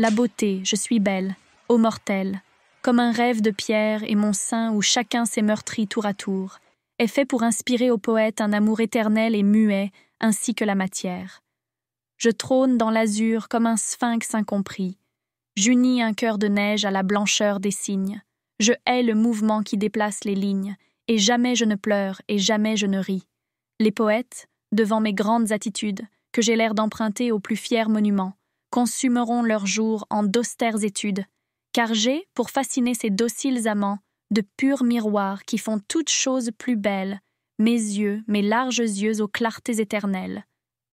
La beauté, je suis belle, ô mortel, comme un rêve de pierre et mon sein où chacun s'est meurtri tour à tour, est fait pour inspirer au poète un amour éternel et muet, ainsi que la matière. Je trône dans l'azur comme un sphinx incompris. J'unis un cœur de neige à la blancheur des cygnes, Je hais le mouvement qui déplace les lignes, et jamais je ne pleure et jamais je ne ris. Les poètes, devant mes grandes attitudes, que j'ai l'air d'emprunter aux plus fiers monuments, consumeront leurs jours en d'austères études, car j'ai, pour fasciner ces dociles amants, de purs miroirs qui font toutes choses plus belles, mes yeux, mes larges yeux aux clartés éternelles.